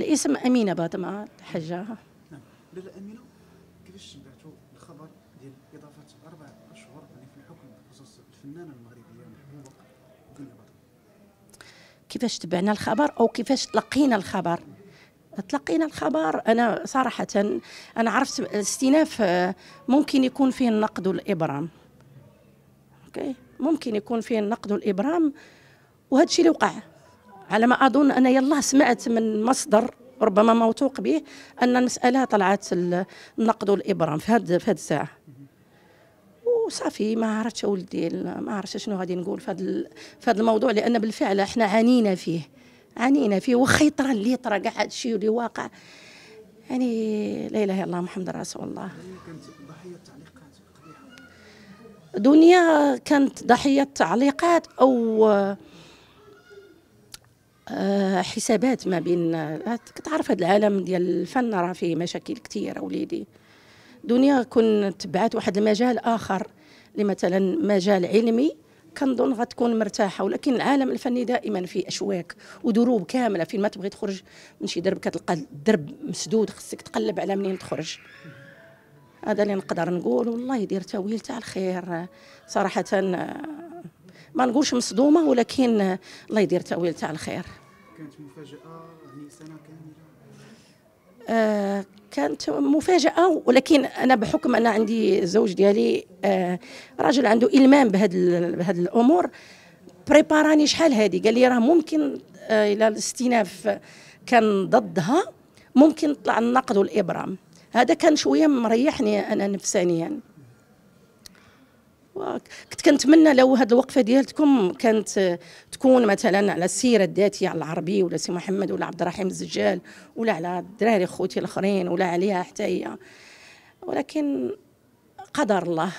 الاسم امينه باطمه الحجاها نعم لاله امينه كيفاش شبعتوا الخبر ديال اضافه اربع اشهر يعني في الحكم بخصوص الفنانه المغربيه المحبوبه امينه كيفاش تبعنا الخبر او كيفاش تلقينا الخبر تلقينا الخبر انا صراحه انا عرفت الاستئناف آه، ممكن يكون فيه النقد والابرام اوكي ممكن يكون فيه النقد والابرام وهذا الشيء اللي وقع على ما اظن انا يلا سمعت من مصدر ربما موثوق به ان المساله طلعت النقد والابرام في هذه في هذه الساعه وصافي ما عرفتش ولدي ما عرفتش شنو غادي نقول في هذا في هذا الموضوع لان بالفعل احنا عانينا فيه عانينا فيه وخا يطرى اللي يطرى كاع هذا الشيء اللي واقع يعني لا اله الا الله محمد رسول الله كانت ضحيه دنيا كانت ضحية تعليقات أو آه، حسابات ما بين كتعرف هذا العالم ديال الفن راه فيه مشاكل كثيره وليدي دنيا كنت بعت واحد المجال اخر اللي مثلا مجال علمي كنظن غتكون مرتاحه ولكن العالم الفني دائما فيه اشواك ودروب كامله فين ما تبغي تخرج من شي درب كتلقى الدرب مسدود خصك تقلب على منين تخرج هذا اللي نقدر نقول والله يدير تاويل تاع الخير صراحه ما نقولش مصدومه ولكن الله يدير تاويل تاع الخير كانت مفاجاه يعني سنه كامله آه كانت مفاجأة ولكن أنا بحكم أنا عندي الزوج ديالي آه راجل عنده إلمام بهاد بهذ الأمور بريباراني شحال هذه قال لي راه ممكن آه إلى الاستئناف كان ضدها ممكن طلع النقد والإبرام هذا كان شويه مريحني انا نفسانيا كنت كنتمنى لو هاد الوقفه ديالتكم كانت تكون مثلا على السيره الذاتيه على العربي ولا سي محمد ولا عبد الرحيم الزجال ولا على الدراري خوتي الاخرين ولا عليها حتى هي ولكن قدر الله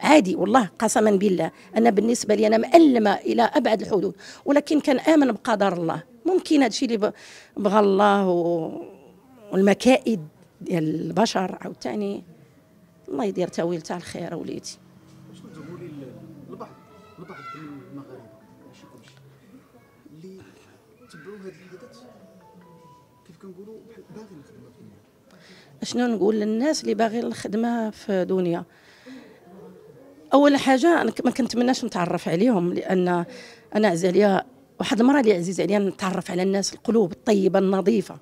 عادي والله قسما بالله انا بالنسبه لي انا مألمه الى ابعد الحدود ولكن كان امن بقدر الله ممكن هادشي اللي بغى الله والمكائد ديال البشر عاوتاني الله يدير تاويل تاع الخير وليدي شنو تقولي لبعض لبعض المغاربه اللي تبعوا هذه الحدث كيف كنقولوا بحال باغي الخدمه في الدنيا شنو نقول للناس اللي باغي الخدمه في دنيا اول حاجه انا ما كنتمناش نتعرف عليهم لان انا عز عليا واحد المره اللي عزيز عليا نتعرف على الناس القلوب الطيبه النظيفه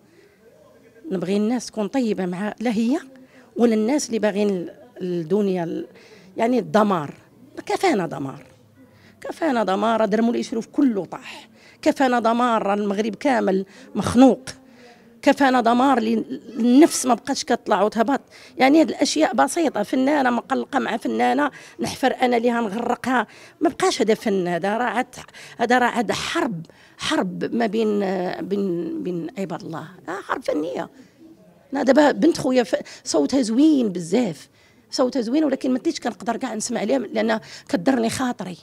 نبغي الناس تكون طيبه مع لا هي ولا الناس اللي باغيين الدنيا يعني الدمار كفانا دمار كفانا دمار درموا الاشروف كله طاح كفانا دمار المغرب كامل مخنوق كفانا دمار النفس ما بقاش كطلع وتهبط يعني هاد الاشياء بسيطه فنانه مقلقه مع فنانه نحفر انا ليها نغرقها ما بقاش هذا فن هذا راه هذا راه عاد حرب حرب ما بين بين بين عباد الله حرب فنيه انا دابا بنت خويا صوتها زوين بزاف صوتها زوين ولكن ما كنقدر كاع نسمع عليها لان كدرني خاطري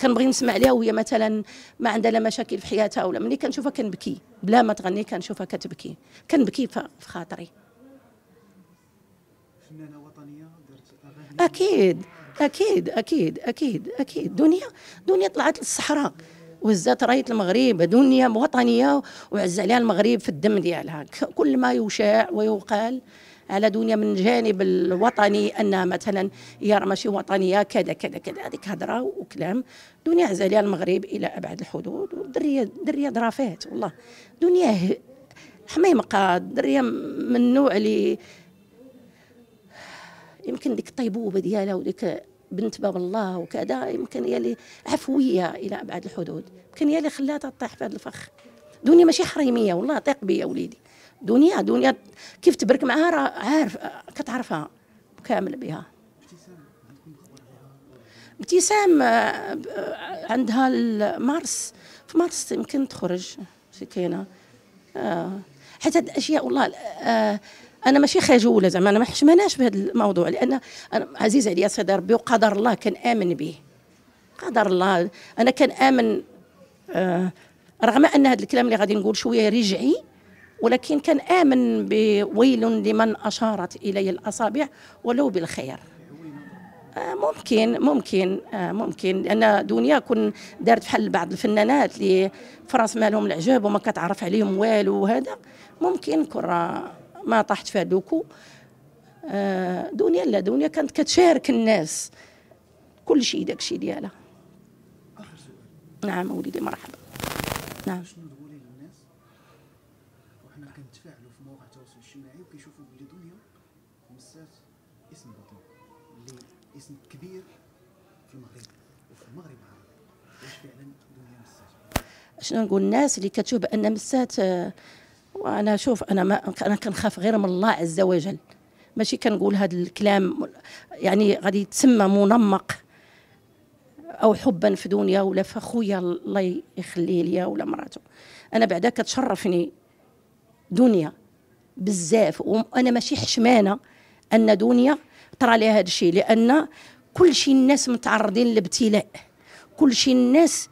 كنبغي نسمع لها وهي مثلا ما عندها لا مشاكل في حياتها ولا ملي كنشوفها كنبكي بلا ما تغني كنشوفها كتبكي كنبكي في خاطري فنانه وطنيه درت اغاني اكيد اكيد اكيد اكيد اكيد دنيا دنيا طلعت للصحراء وهزات رايه المغرب دنيا وطنيه وعز عليها المغرب في الدم ديالها كل ما يشاع ويقال على دنيا من جانب الوطني ان مثلا هي راه ماشي وطنيه كذا كذا كذا هذيك هضره وكلام دنيا عزاليه المغرب الى ابعد الحدود والدريه دريه درافات والله دنيا حميمقه دريه من النوع اللي يمكن ديك الطيبوبه ديالها وديك بنت باب الله وكذا يمكن هي اللي عفويه الى ابعد الحدود يمكن هي اللي خلاتها تطيح في هذا الفخ دنيا ماشي حريميه والله طيق بيا وليدي دنيا دنيا كيف تبرك معها راه عارف كتعرفها كامل بها ابتسام آه، آه، عندها مارس في مارس يمكن تخرج شي كاينه آه، حيت هاد الاشياء والله انا ماشي خجوله زعما انا ما حشمناش بهذا الموضوع لان انا عزيز عليا صدى ربي وقدر الله كنامن به قدر الله انا كنامن امن رغم ان هذا الكلام اللي غادي نقول شويه رجعي ولكن كان آمن بويل لمن أشارت إليه الأصابع ولو بالخير آه، ممكن ممكن آه، ممكن لان دنيا كن دارت بحال بعض الفنانات اللي فرنسا مالهم العجاب وما كتعرف عليهم والو وهذا ممكن كرة ما طاحت فيها دوكو آه، دنيا لا دنيا كانت كتشارك الناس كل شيء داك الشيء ديالها نعم وليدي مرحبا نعم وحنا كنتفاعلوا في مواقع التواصل الاجتماعي وكيشوفوا بلي دنيا مسات اسم بطل اللي اسم كبير في المغرب وفي المغرب العربي واش فعلا دنيا مسات شنو نقول الناس اللي كتشوف بان مسات وانا شوف انا ما انا كنخاف غير من الله عز وجل ماشي كنقول هذا الكلام يعني غادي يتسمى منمق او حبا في دنيا ولا في خويا الله يخليه ليا ولا مراته انا بعدا كتشرفني دنيا بزاف وانا ماشي حشمانه ان دنيا طرا لها هذا الشيء لان كل شيء الناس متعرضين للابتلاء كل شيء الناس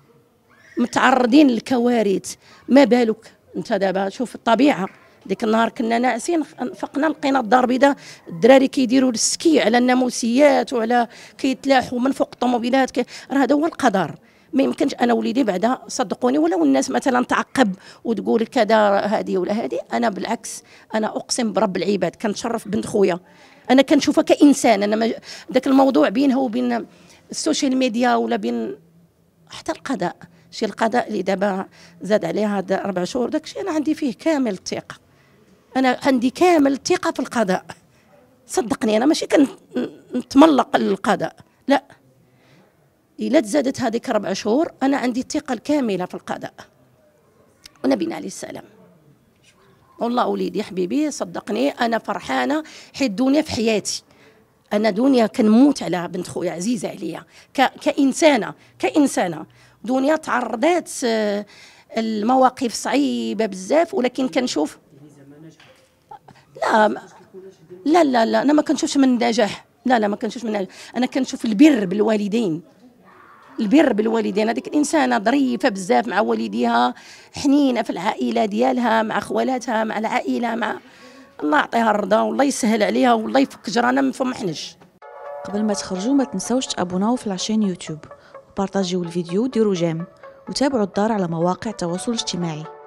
متعرضين للكوارث ما بالك انت دابا شوف الطبيعه ديك النهار كنا ناعسين فقنا لقينا الدار بيضاء الدراري كيديروا السكي على الناموسيات وعلى كيتلاحوا من فوق الطوموبيلات راه هذا هو القدر ما يمكنش انا وليدي بعدا صدقوني ولو الناس مثلا تعقب وتقول كذا هذه ولا هذه انا بالعكس انا اقسم برب العباد كنتشرف بنت خويا انا كنشوفها كانسان انا ما ذاك الموضوع بينها وبين السوشيال ميديا ولا بين حتى القضاء شي القضاء اللي دابا زاد عليها هاد اربع شهور داكشي انا عندي فيه كامل الثقه انا عندي كامل الثقه في القضاء صدقني انا ماشي كنتملق القضاء لا إلا تزادت هذيك ربع شهور أنا عندي الثقة الكاملة في القضاء ونبينا عليه السلام والله وليدي حبيبي صدقني أنا فرحانة حيت الدنيا في حياتي أنا دنيا كنموت على بنت خويا عزيزة عليا كإنسانة كإنسانة دنيا تعرضات آه، المواقف صعيبة بزاف ولكن كنشوف لا لا لا لا أنا ما كنشوفش من النجاح لا لا ما كنشوفش من النجاح أنا كنشوف البر بالوالدين البر بالوالدين هذيك الانسانه ظريفه بزاف مع والديها حنينه في العائله ديالها مع خوالاتها مع العائله مع الله يعطيها الرضا والله يسهل عليها والله يفك جرانا من فم فمحنش قبل ما تخرجوا ما تنساوش تابوناو في العشان يوتيوب وبارطاجيو الفيديو وديروا جيم وتابعوا الدار على مواقع التواصل الاجتماعي